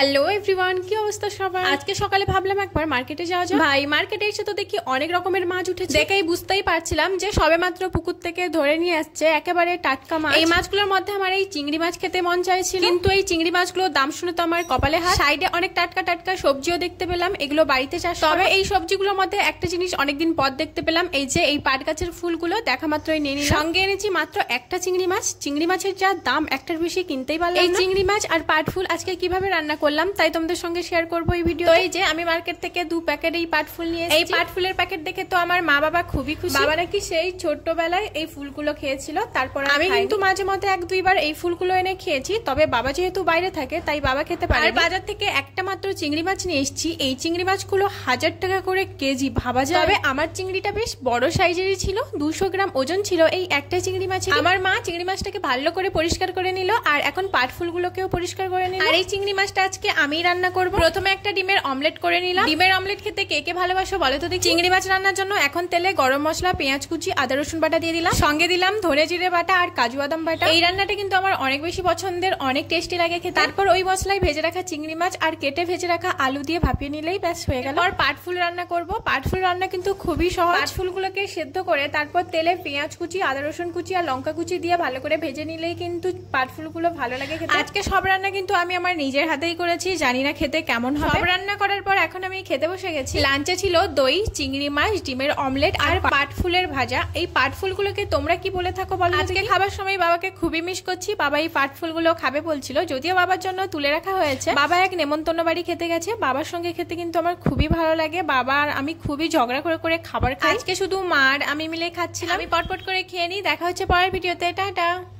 hello everyone কি অবস্থা সবার আজকে সকালে ভাবলাম একবার মার্কেটে যাওয়া যায় ভাই মার্কেটে এসে তো দেখি অনেক রকমের মাছ উঠেছে দেখেই বুঝতেই পারছিলাম যে সবে মাত্র পুকুর থেকে ধরে নিয়ে আসছে একেবারে টাটকা মাছ এই মাছগুলোর মধ্যে আমার এই চিংড়ি মাছ খেতে মন চাইছিল কিন্তু এই চিংড়ি মাছগুলোর দাম শুনে তো আমার কপালে হাত সাইডে অনেক টাটকা টাটকা সবজিও দেখতে পেলাম এগুলো বাড়িতে চাষ তবে এই সবজিগুলোর মধ্যে একটা জিনিস অনেকদিন পর দেখতে পেলাম এই যে এই পাট গাছের ফুলগুলো দেখা মাত্রই নিয়ে সঙ্গে এনেছি মাত্র একটা চিংড়ি মাছ চিংড়ি মাছের যা দাম একটার বেশি কিনতেই পারলাম এই চিংড়ি মাছ আর পাট ফুল আজকে কিভাবে রান্না করে করলাম তাই তোমাদের সঙ্গে শেয়ার করবো এই ভিডিও এই যে আমি মার্কেট থেকে দু প্যাকেট এই পাট ফুল নিয়ে এই পাট ফুলের প্যাকেট দেখে তো আমার মা বাবা খুবই খুশি বাবা নাকি সেই ছোট্টবেলায় এই ফুলগুলো খেয়েছিল তারপর আমি কিন্তু মাঝে মধ্যে এক দুইবার এই ফুলগুলো এনে খেয়েছি তবে বাবা যেহেতু বাইরে থাকে তাই বাবা খেতে পারে বাজার থেকে একটা মাত্র চিংড়ি মাছ নিয়ে এসেছি এই চিংড়ি মাছগুলো হাজার টাকা করে কেজি ভাবা যায় তবে আমার চিংড়িটা বেশ বড় সাইজেরই ছিল দুশো গ্রাম ওজন ছিল এই একটা চিংড়ি মাছ আমার মা চিংড়ি মাছটাকে ভালো করে পরিষ্কার করে নিল আর এখন পাট ফুলগুলোকেও পরিষ্কার করে নিল আর এই চিংড়ি মাছটা আজকে আজকে আমি রান্না করব প্রথমে একটা ডিমের অমলেট করে নিলাম ডিমের অমলেট খেতে কে কে ভালোবাসো বলো তো দেখি চিংড়ি মাছ রান্নার জন্য এখন তেলে গরম মশলা পেঁয়াজ কুচি আদা রসুন বাটা দিয়ে দিলাম সঙ্গে দিলাম ধরে জিরে বাটা আর কাজু বাদাম বাটা এই রান্নাটা কিন্তু আমার অনেক বেশি পছন্দের অনেক টেস্টি লাগে খেতে তারপর ওই মশলায় ভেজে রাখা চিংড়ি মাছ আর কেটে ভেজে রাখা আলু দিয়ে ভাপিয়ে নিলেই ব্যাস হয়ে গেল আর পাট ফুল রান্না করব ফুল রান্না কিন্তু খুবই সহজ ফুলগুলোকে সেদ্ধ করে তারপর তেলে পেঁয়াজ কুচি আদা রসুন কুচি আর লঙ্কা কুচি দিয়ে ভালো করে ভেজে নিলেই কিন্তু পাট ফুলগুলো ভালো লাগে আজকে সব রান্না কিন্তু আমি আমার নিজের হাতেই করে করেছি জানি না খেতে কেমন হবে সব রান্না করার পর এখন আমি খেতে বসে গেছি লাঞ্চে ছিল দই চিংড়ি মাছ ডিমের অমলেট আর পাট ফুলের ভাজা এই পাট ফুলগুলোকে তোমরা কি বলে থাকো বলো আজকে খাবার সময় বাবাকে খুবই মিস করছি বাবা এই পাট ফুলগুলো খাবে বলছিল যদিও বাবার জন্য তুলে রাখা হয়েছে বাবা এক নেমন্তন্ন বাড়ি খেতে গেছে বাবার সঙ্গে খেতে কিন্তু আমার খুবই ভালো লাগে বাবা আর আমি খুবই ঝগড়া করে করে খাবার খাই আজকে শুধু মার আমি মিলে খাচ্ছিলাম আমি পটপট করে খেয়ে নিই দেখা হচ্ছে পরের ভিডিওতে টাটা